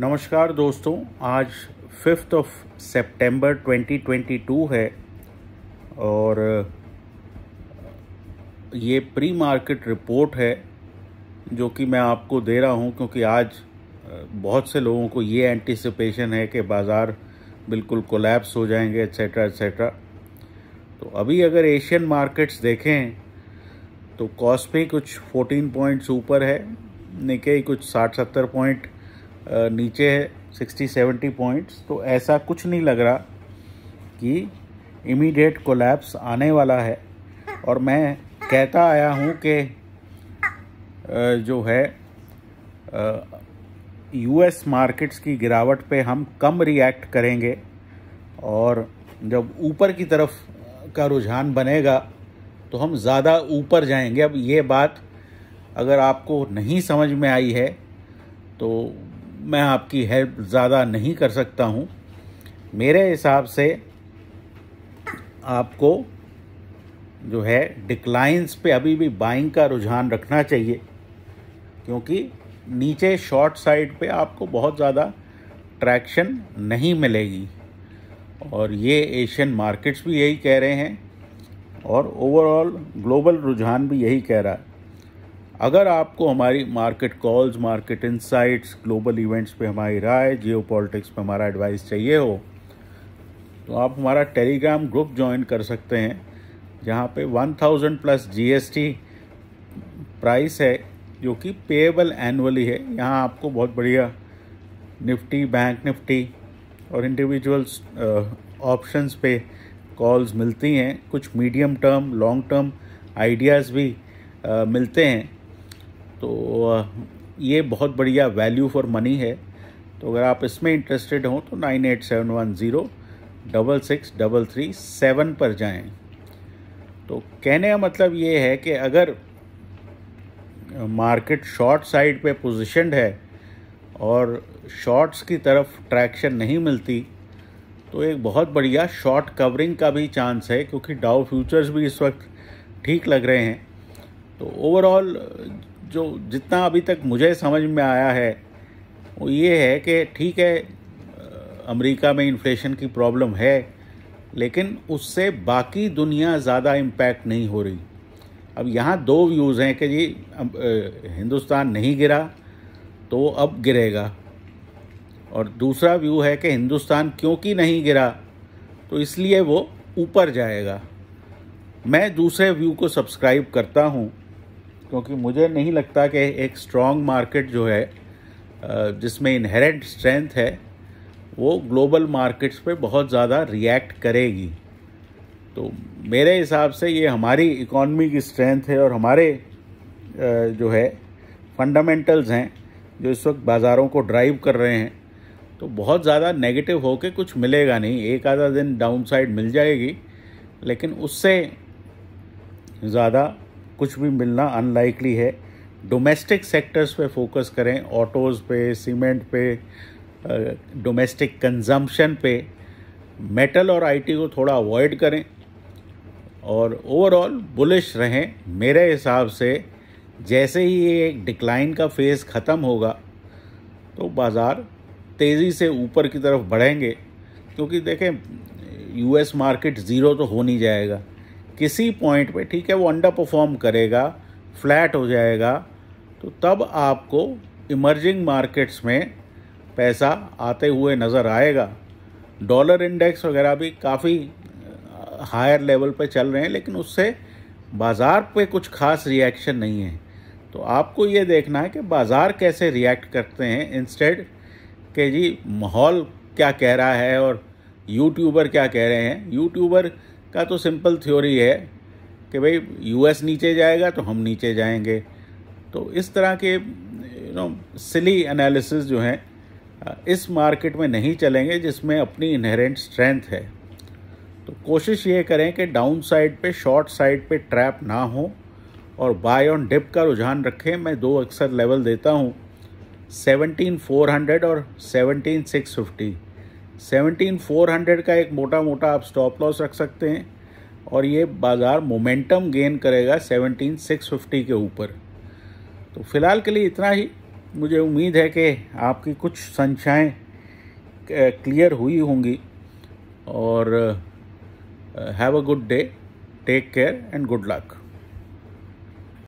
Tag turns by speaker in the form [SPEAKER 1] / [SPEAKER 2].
[SPEAKER 1] नमस्कार दोस्तों आज फिफ्थ ऑफ सितंबर 2022 है और uh, ये प्री मार्केट रिपोर्ट है जो कि मैं आपको दे रहा हूं क्योंकि आज uh, बहुत से लोगों को ये एंटिसिपेशन है कि बाज़ार बिल्कुल कोलैप्स हो जाएंगे एट्सेट्रा एट्सेट्रा तो अभी अगर एशियन मार्केट्स देखें तो कॉस्पी कुछ 14 पॉइंट्स ऊपर है निके कुछ 60-70 पॉइंट नीचे है सिक्सटी सेवेंटी पॉइंट्स तो ऐसा कुछ नहीं लग रहा कि इमीडिएट कोलैप्स आने वाला है और मैं कहता आया हूँ कि जो है यूएस मार्केट्स की गिरावट पे हम कम रिएक्ट करेंगे और जब ऊपर की तरफ का रुझान बनेगा तो हम ज़्यादा ऊपर जाएंगे अब ये बात अगर आपको नहीं समझ में आई है तो मैं आपकी हेल्प ज़्यादा नहीं कर सकता हूँ मेरे हिसाब से आपको जो है डिक्लाइंस पे अभी भी बाइंग का रुझान रखना चाहिए क्योंकि नीचे शॉर्ट साइड पे आपको बहुत ज़्यादा ट्रैक्शन नहीं मिलेगी और ये एशियन मार्केट्स भी यही कह रहे हैं और ओवरऑल ग्लोबल रुझान भी यही कह रहा है अगर आपको हमारी market calls market insights global events पे हमारी राय जियो पॉलिटिक्स पर हमारा एडवाइस चाहिए हो तो आप हमारा टेलीग्राम ग्रुप ज्वाइन कर सकते हैं जहाँ पे 1000 प्लस जीएसटी प्राइस है जो कि पेएबल एनुअली है यहाँ आपको बहुत बढ़िया निफ्टी बैंक निफ्टी और इंडिविजुअल्स ऑप्शंस uh, पे कॉल्स मिलती हैं कुछ medium term long term ideas भी आ, uh, मिलते हैं तो ये बहुत बढ़िया वैल्यू फॉर मनी है तो अगर आप इसमें इंटरेस्टेड हों तो nine eight seven one zero double six double three seven पर जाएं तो कहने का मतलब ये है कि अगर मार्केट शॉर्ट साइड पे पोजिशन है और शॉर्ट्स की तरफ ट्रैक्शन नहीं मिलती तो एक बहुत बढ़िया शॉर्ट कवरिंग का भी चांस है क्योंकि डाउ फ्यूचर्स भी इस वक्त ठीक लग रहे हैं तो ओवरऑल जो जितना अभी तक मुझे समझ में आया है वो ये है कि ठीक है अमेरिका में इन्फ्लेशन की प्रॉब्लम है लेकिन उससे बाकी दुनिया ज़्यादा इम्पैक्ट नहीं हो रही अब यहाँ दो व्यूज़ हैं कि जी हिंदुस्तान नहीं गिरा तो वो अब गिरेगा और दूसरा व्यू है कि हिंदुस्तान क्योंकि नहीं गिरा तो इसलिए वो ऊपर जाएगा मैं दूसरे व्यू को सब्सक्राइब करता हूँ क्योंकि मुझे नहीं लगता कि एक स्ट्रॉन्ग मार्केट जो है जिसमें इनहेरेंट स्ट्रेंथ है वो ग्लोबल मार्केट्स पे बहुत ज़्यादा रिएक्ट करेगी तो मेरे हिसाब से ये हमारी इकॉनमी की स्ट्रेंथ है और हमारे जो है फंडामेंटल्स हैं जो इस वक्त बाज़ारों को ड्राइव कर रहे हैं तो बहुत ज़्यादा नेगेटिव होके कुछ मिलेगा नहीं एक आधा दिन डाउनसाइड मिल जाएगी लेकिन उससे ज़्यादा कुछ भी मिलना अनलाइकली है डोमेस्टिक सेक्टर्स पे फोकस करें ऑटोज़ पे सीमेंट पे डोमेस्टिक कंजम्पशन पे मेटल और आईटी को थोड़ा अवॉइड करें और ओवरऑल बुलिश रहें मेरे हिसाब से जैसे ही ये एक डिक्लाइन का फेज़ ख़त्म होगा तो बाज़ार तेज़ी से ऊपर की तरफ बढ़ेंगे क्योंकि देखें यूएस मार्केट ज़ीरो तो हो नहीं जाएगा किसी पॉइंट पे ठीक है वो अंडर परफॉर्म करेगा फ्लैट हो जाएगा तो तब आपको इमर्जिंग मार्केट्स में पैसा आते हुए नज़र आएगा डॉलर इंडेक्स वगैरह भी काफ़ी हायर लेवल पे चल रहे हैं लेकिन उससे बाज़ार पे कुछ खास रिएक्शन नहीं है तो आपको ये देखना है कि बाज़ार कैसे रिएक्ट करते हैं इंस्टेड के जी माहौल क्या कह रहा है और यूट्यूबर क्या कह रहे हैं यूट्यूबर का तो सिंपल थ्योरी है कि भाई यूएस नीचे जाएगा तो हम नीचे जाएंगे तो इस तरह के यू नो सिली एनालिसिस जो हैं इस मार्केट में नहीं चलेंगे जिसमें अपनी इनहेरेंट स्ट्रेंथ है तो कोशिश ये करें कि डाउन साइड पर शॉर्ट साइड पर ट्रैप ना हो और बाय ऑन डिप का रुझान रखें मैं दो अक्सर लेवल देता हूँ सेवनटीन फोर हंड्रेड और seventeen six fifty seventeen four hundred का एक मोटा मोटा आप स्टॉप लॉस रख सकते हैं और ये बाज़ार मोमेंटम गेन करेगा सेवनटीन सिक्स फिफ्टी के ऊपर तो फ़िलहाल के लिए इतना ही मुझे उम्मीद है कि आपकी कुछ संख्याएँ क्लियर हुई होंगी और have a good day take care and good luck